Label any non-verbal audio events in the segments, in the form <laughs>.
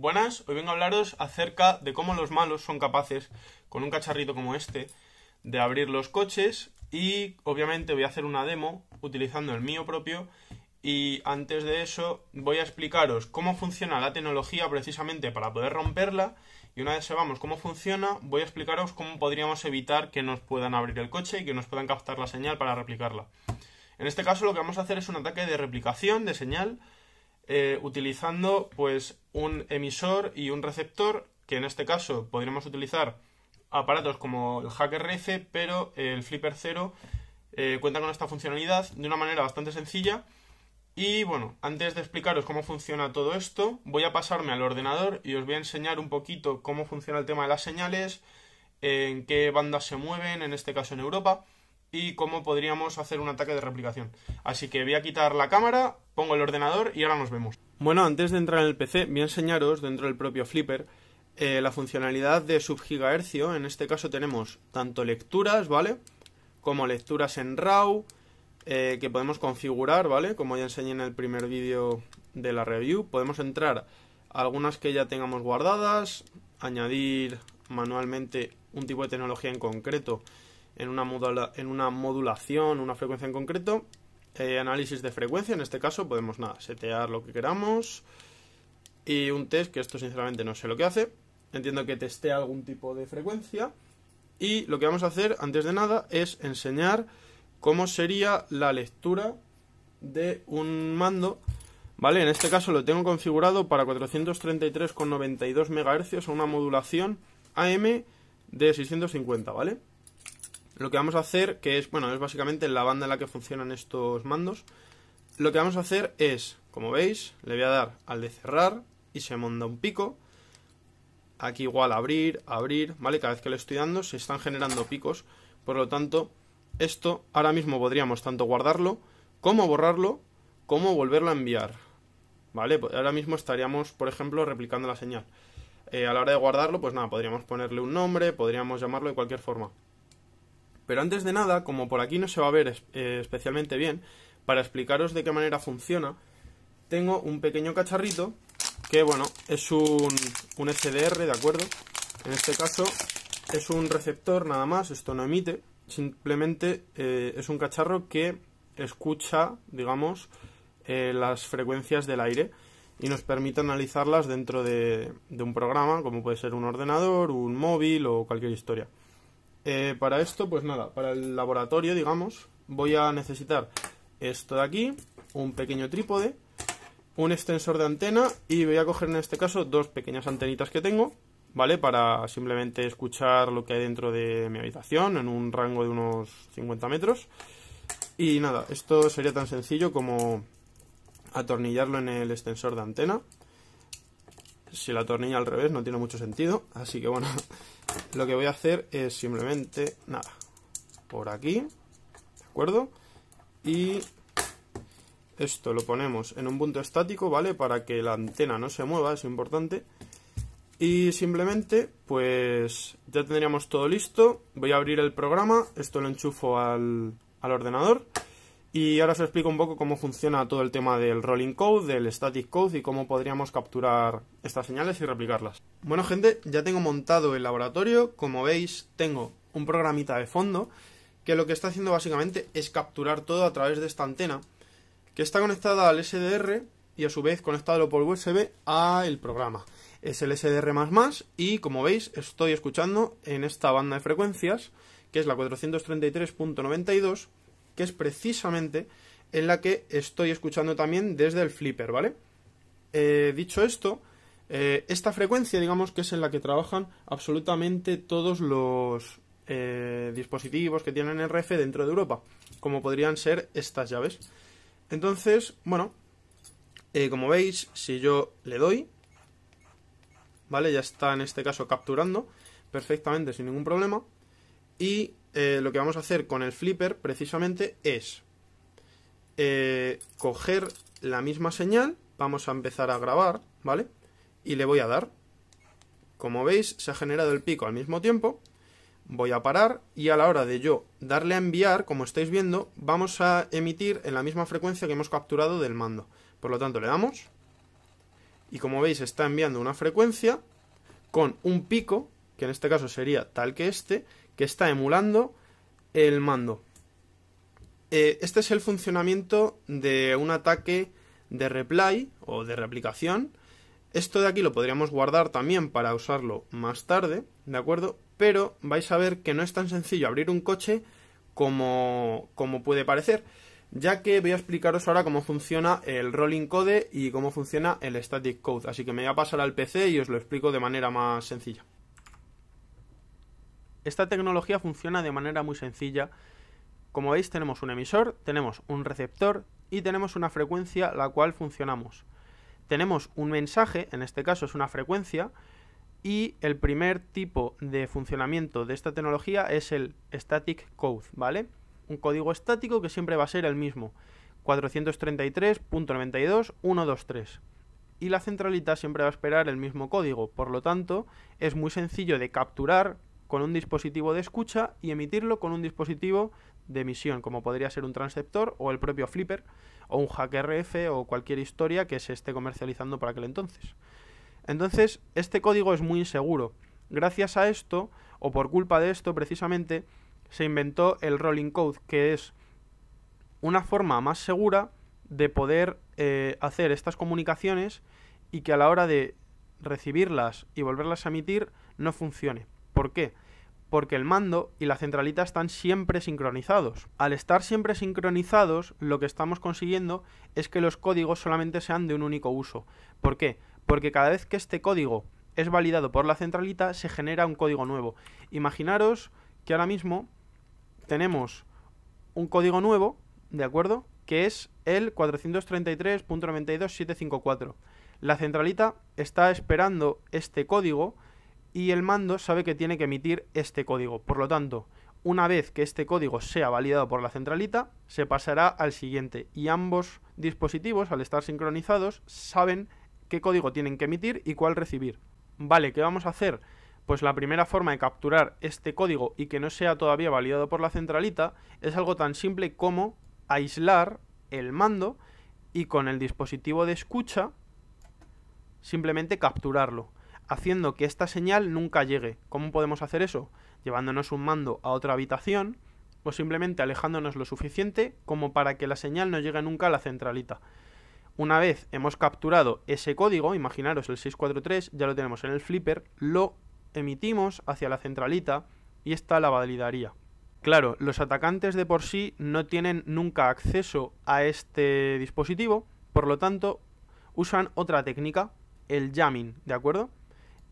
Buenas, hoy vengo a hablaros acerca de cómo los malos son capaces, con un cacharrito como este, de abrir los coches y obviamente voy a hacer una demo utilizando el mío propio y antes de eso voy a explicaros cómo funciona la tecnología precisamente para poder romperla y una vez sepamos cómo funciona voy a explicaros cómo podríamos evitar que nos puedan abrir el coche y que nos puedan captar la señal para replicarla. En este caso lo que vamos a hacer es un ataque de replicación de señal eh, utilizando pues un emisor y un receptor, que en este caso podríamos utilizar aparatos como el Hacker RF pero el Flipper 0 eh, cuenta con esta funcionalidad de una manera bastante sencilla. Y bueno, antes de explicaros cómo funciona todo esto, voy a pasarme al ordenador y os voy a enseñar un poquito cómo funciona el tema de las señales, en qué bandas se mueven, en este caso en Europa, y cómo podríamos hacer un ataque de replicación. Así que voy a quitar la cámara pongo el ordenador y ahora nos vemos. Bueno, antes de entrar en el PC, voy a enseñaros dentro del propio Flipper eh, la funcionalidad de subgigahercio. En este caso tenemos tanto lecturas, ¿vale? Como lecturas en RAW, eh, que podemos configurar, ¿vale? Como ya enseñé en el primer vídeo de la review, podemos entrar algunas que ya tengamos guardadas, añadir manualmente un tipo de tecnología en concreto en una modulación, una frecuencia en concreto, eh, análisis de frecuencia, en este caso podemos nada, setear lo que queramos. Y un test, que esto sinceramente no sé lo que hace. Entiendo que testea algún tipo de frecuencia. Y lo que vamos a hacer, antes de nada, es enseñar cómo sería la lectura de un mando. ¿Vale? En este caso lo tengo configurado para 433,92 MHz a una modulación AM de 650, ¿vale? Lo que vamos a hacer, que es, bueno, es básicamente la banda en la que funcionan estos mandos. Lo que vamos a hacer es, como veis, le voy a dar al de cerrar y se monta un pico. Aquí igual abrir, abrir, ¿vale? Cada vez que le estoy dando se están generando picos. Por lo tanto, esto ahora mismo podríamos tanto guardarlo como borrarlo, como volverlo a enviar. ¿Vale? Pues ahora mismo estaríamos, por ejemplo, replicando la señal. Eh, a la hora de guardarlo, pues nada, podríamos ponerle un nombre, podríamos llamarlo de cualquier forma. Pero antes de nada, como por aquí no se va a ver eh, especialmente bien, para explicaros de qué manera funciona, tengo un pequeño cacharrito que, bueno, es un, SDR, ¿de acuerdo? En este caso es un receptor nada más, esto no emite, simplemente eh, es un cacharro que escucha, digamos, eh, las frecuencias del aire y nos permite analizarlas dentro de un programa, como puede ser un ordenador, un móvil o cualquier historia. Eh, para esto, pues nada, para el laboratorio, digamos, voy a necesitar esto de aquí, un pequeño trípode, un extensor de antena y voy a coger en este caso dos pequeñas antenitas que tengo, ¿vale? Para simplemente escuchar lo que hay dentro de mi habitación en un rango de unos 50 metros. Y nada, esto sería tan sencillo como atornillarlo en el extensor de antena. Si la atornilla al revés no tiene mucho sentido, así que bueno, <laughs> lo que voy a hacer es simplemente, nada, por aquí, ¿de acuerdo? Y esto lo ponemos en un punto estático, ¿vale? Para que la antena no se mueva, es importante. Y simplemente, pues ya tendríamos todo listo. Voy a abrir el programa, esto lo enchufo al, al ordenador. Y ahora os explico un poco cómo funciona todo el tema del rolling code, del static code y cómo podríamos capturar estas señales y replicarlas. Bueno gente, ya tengo montado el laboratorio, como veis tengo un programita de fondo que lo que está haciendo básicamente es capturar todo a través de esta antena que está conectada al SDR y a su vez conectado por USB al programa. Es el SDR y como veis estoy escuchando en esta banda de frecuencias que es la 433.92 que es precisamente en la que estoy escuchando también desde el flipper, ¿vale? Eh, dicho esto, eh, esta frecuencia, digamos que es en la que trabajan absolutamente todos los eh, dispositivos que tienen RF e dentro de Europa, como podrían ser estas llaves. Entonces, bueno, como veis, si yo le doy, ¿vale? Ya está en este caso capturando perfectamente sin ningún problema. Y eh, lo que vamos a hacer con el flipper precisamente es eh, coger la misma señal, vamos a empezar a grabar, ¿vale? Y le voy a dar. Como veis, se ha generado el pico al mismo tiempo. Voy a parar y a la hora de yo darle a enviar, como estáis viendo, vamos a emitir en la misma frecuencia que hemos capturado del mando. Por lo tanto, le damos. Y como veis, está enviando una frecuencia con un pico, que en este caso sería tal que este, que está emulando el mando. Eh, este es el funcionamiento de un ataque de reply o de replicación. Esto de aquí lo podríamos guardar también para usarlo más tarde, ¿de acuerdo? Pero vais a ver que no es tan sencillo abrir un coche como, como puede parecer, ya que voy a explicaros ahora cómo funciona el rolling code y cómo funciona el static code. Así que me voy a pasar al PC y os lo explico de manera más sencilla. Esta tecnología funciona de manera muy sencilla. Como veis tenemos un emisor, tenemos un receptor y tenemos una frecuencia la cual funcionamos. Tenemos un mensaje, en este caso es una frecuencia, y el primer tipo de funcionamiento de esta tecnología es el static code, ¿vale? Un código estático que siempre va a ser el mismo, 433.92.123. Y la centralita siempre va a esperar el mismo código, por lo tanto, es muy sencillo de capturar con un dispositivo de escucha y emitirlo con un dispositivo de emisión, como podría ser un transceptor o el propio flipper o un hack RF o cualquier historia que se esté comercializando para aquel entonces. Entonces, este código es muy inseguro. Gracias a esto, o por culpa de esto precisamente, se inventó el rolling code, que es una forma más segura de poder eh, hacer estas comunicaciones y que a la hora de recibirlas y volverlas a emitir no funcione. ¿Por qué? Porque el mando y la centralita están siempre sincronizados. Al estar siempre sincronizados, lo que estamos consiguiendo es que los códigos solamente sean de un único uso. ¿Por qué? Porque cada vez que este código es validado por la centralita, se genera un código nuevo. Imaginaros que ahora mismo tenemos un código nuevo, ¿de acuerdo? Que es el 433.92754. La centralita está esperando este código y el mando sabe que tiene que emitir este código. Por lo tanto, una vez que este código sea validado por la centralita, se pasará al siguiente y ambos dispositivos, al estar sincronizados, saben qué código tienen que emitir y cuál recibir. Vale, ¿qué vamos a hacer? Pues la primera forma de capturar este código y que no sea todavía validado por la centralita es algo tan simple como aislar el mando y con el dispositivo de escucha simplemente capturarlo haciendo que esta señal nunca llegue. ¿Cómo podemos hacer eso? Llevándonos un mando a otra habitación o simplemente alejándonos lo suficiente como para que la señal no llegue nunca a la centralita. Una vez hemos capturado ese código, imaginaros el 643, ya lo tenemos en el flipper, lo emitimos hacia la centralita y esta la validaría. Claro, los atacantes de por sí no tienen nunca acceso a este dispositivo, por lo tanto, usan otra técnica, el jamming, ¿de acuerdo?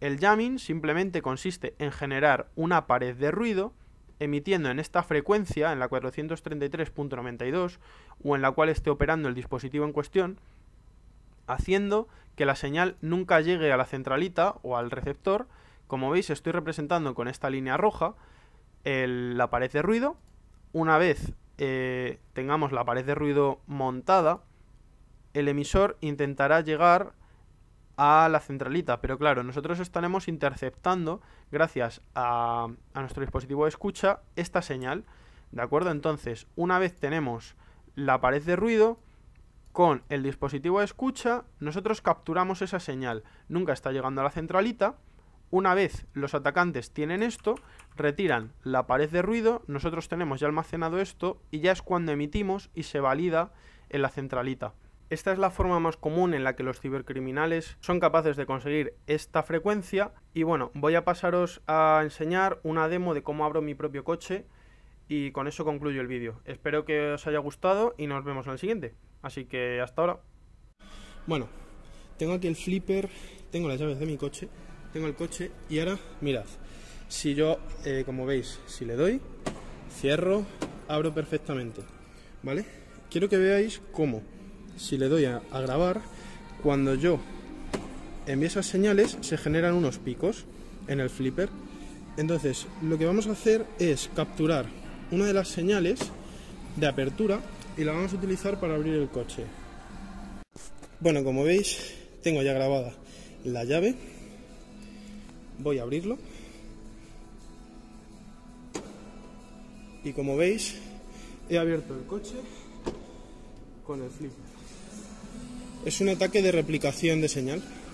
El jamming simplemente consiste en generar una pared de ruido emitiendo en esta frecuencia, en la 433.92, o en la cual esté operando el dispositivo en cuestión, haciendo que la señal nunca llegue a la centralita o al receptor. Como veis, estoy representando con esta línea roja el, la pared de ruido. Una vez eh, tengamos la pared de ruido montada, el emisor intentará llegar a la centralita. Pero claro, nosotros estaremos interceptando, gracias a, nuestro dispositivo de escucha, esta señal. ¿De acuerdo? Entonces, una vez tenemos la pared de ruido, con el dispositivo de escucha, nosotros capturamos esa señal. Nunca está llegando a la centralita. Una vez los atacantes tienen esto, retiran la pared de ruido, nosotros tenemos ya almacenado esto y ya es cuando emitimos y se valida en la centralita. Esta es la forma más común en la que los cibercriminales son capaces de conseguir esta frecuencia y bueno, voy a pasaros a enseñar una demo de cómo abro mi propio coche y con eso concluyo el vídeo. Espero que os haya gustado y nos vemos en el siguiente. Así que hasta ahora. Bueno, tengo aquí el flipper, tengo las llaves de mi coche, tengo el coche y ahora mirad, si yo, eh, como veis, si le doy, cierro, abro perfectamente, ¿vale? Quiero que veáis cómo si le doy a, grabar, cuando yo envío esas señales se generan unos picos en el flipper. Entonces, lo que vamos a hacer es capturar una de las señales de apertura y la vamos a utilizar para abrir el coche. Bueno, como veis, tengo ya grabada la llave. Voy a abrirlo. Y como veis, he abierto el coche con el flipper es un ataque de replicación de señal.